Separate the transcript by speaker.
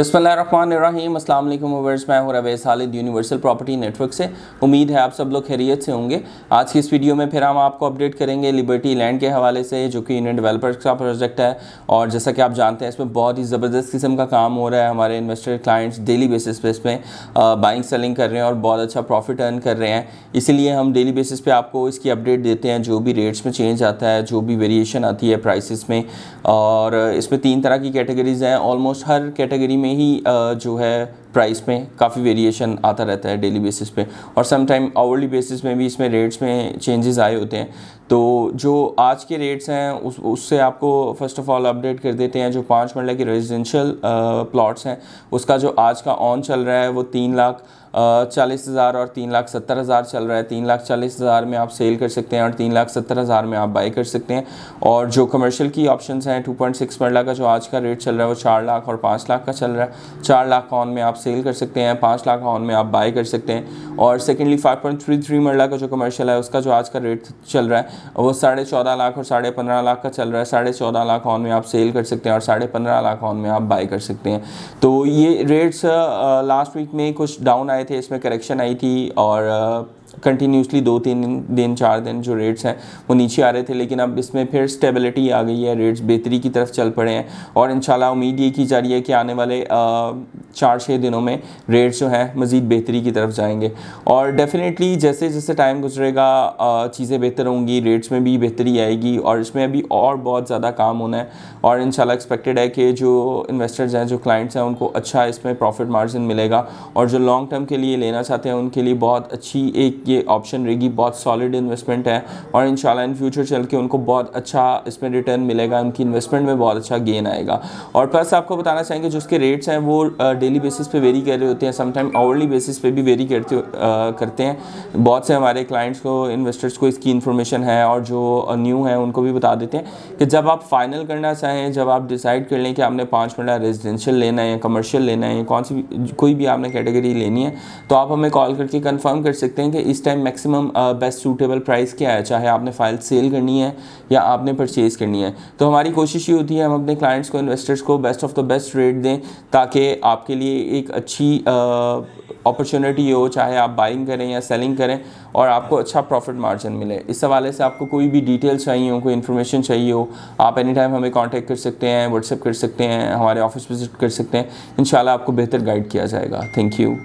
Speaker 1: अस्सलाम वालेकुम वर्स मैं हूँ रवे खालिद यूनिवर्सल प्रॉपर्टी नेटवर्क से उम्मीद है आप सब लोग खैरियत से होंगे आज की इस वीडियो में फिर हम आपको अपडेट करेंगे लिबर्टी लैंड के हवाले से जो कि यूनियन डेवलपर्स का प्रोजेक्ट है और जैसा कि आप जानते हैं इसमें बहुत ही ज़बरदस्त किस्म का काम हो रहा है हमारे इन्वेस्टर क्लाइंट्स डेली बेसिस पे इसमें बाइंग सेलिंग कर रहे हैं और बहुत अच्छा प्रॉफिट अर्न कर रहे हैं इसीलिए हम डेली बेसिस पे आपको इसकी अपडेट देते हैं जो भी रेट्स में चेंज आता है जो भी वेरिएशन आती है प्राइसिस में और इसमें तीन तरह की कैटेगरीज हैं ऑलमोस्ट हर कैटेगरी में ही जो है प्राइस में काफ़ी वेरिएशन आता रहता है डेली बेसिस पे और समटाइम आवर्ली बेसिस में भी इसमें रेट्स में चेंजेस आए होते हैं तो जो आज के रेट्स हैं उस उससे आपको फर्स्ट ऑफ ऑल अपडेट कर देते हैं जो पाँच मरला के रेजिडेंशियल प्लॉट्स हैं उसका जो आज का ऑन चल रहा है वो तीन लाख चालीस हज़ार और तीन लाख सत्तर हज़ार चल रहा है तीन लाख चालीस हज़ार में आप सेल कर सकते हैं और तीन लाख सत्तर हज़ार में आप बाई कर सकते हैं और जो कमर्शियल की ऑप्शन हैं टू पॉइंट सिक्स मरला का जो आज का रेट चल रहा है वो चार लाख और पाँच लाख का चल रहा है चार लाख का ऑन में आप सेल कर सकते हैं पाँच लाख का ऑन में आप बाई कर सकते हैं और secondly five point three three marla का जो कमर्शियल है उसका जो आज का रेट चल रहा है वो साढ़े चौदह लाख और साढ़े पंद्रह लाख का चल रहा है साढ़े चौदह लाख ऑन में आप सेल कर सकते हैं और साढ़े पंद्रह लाख ऑन में आप बाई कर सकते हैं तो ये रेट्स लास्ट वीक में कुछ डाउन आए थे इसमें करेक्शन आई थी और कंटिन्यूसली दो तीन दिन चार दिन जो रेट्स हैं वो नीचे आ रहे थे लेकिन अब इसमें फिर स्टेबिलिटी आ गई है रेट्स बेहतरी की तरफ चल पड़े हैं और इन उम्मीद ये की जा रही है कि आने वाले चार छः दिनों में रेट्स जो हैं मज़ीद बेहतरी की तरफ जाएंगे और डेफिनेटली जैसे जैसे टाइम गुजरेगा चीज़ें बेहतर होंगी रेट्स में भी बेहतरी आएगी और इसमें अभी और बहुत ज़्यादा काम होना है और इन एक्सपेक्टेड है कि जो इन्वेस्टर्स हैं जो क्लाइंट्स हैं उनको अच्छा इसमें प्रॉफिट मार्जिन मिलेगा और जो लॉन्ग टर्म के लिए लेना चाहते हैं उनके लिए बहुत अच्छी एक ये ऑप्शन रहेगी बहुत सॉलिड इन्वेस्टमेंट है और इन इन फ्यूचर चल के उनको बहुत अच्छा इसमें रिटर्न मिलेगा उनकी इन्वेस्टमेंट में बहुत अच्छा गेन आएगा और प्लस आपको बताना चाहेंगे जो उसके रेट्स हैं वो डेली बेसिस पे वेरी कर रहे होते हैं समटाइम आवर्ली बेसिस पे भी वेरी करते करते हैं बहुत से हमारे क्लाइंट्स को इन्वेस्टर्स को इसकी इन्फॉर्मेशन है और जो न्यू है उनको भी बता देते हैं कि जब आप फाइनल करना चाहें जब आप डिसाइड कर लें कि आपने पाँच मिनट रेजिडेंशियल लेना है या कमर्शियल लेना है या कौन सी कोई भी आपने कैटेगरी लेनी है तो आप हमें कॉल करके कन्फर्म कर सकते हैं कि इस time maximum best suitable price क्या है चाहे आपने फाइल सेल करनी है या आपने परचेज़ करनी है तो हमारी कोशिश ये होती है हम अपने क्लाइंट्स को इन्वेस्टर्स को best of the best rate दें ताकि आपके लिए एक अच्छी अपॉर्चुनिटी uh, हो चाहे आप बाइंग करें या सेलिंग करें और आपको अच्छा प्रॉफिट मार्जिन मिले इस हवाले से आपको कोई भी डिटेल चाहिए हो कोई इन्फॉर्मेशन चाहिए हो आप एनी टाइम हमें कॉन्टेक्ट कर सकते हैं व्हाट्सएप कर सकते हैं हमारे ऑफिस विजिट कर सकते हैं इन आपको बेहतर गाइड किया जाएगा थैंक यू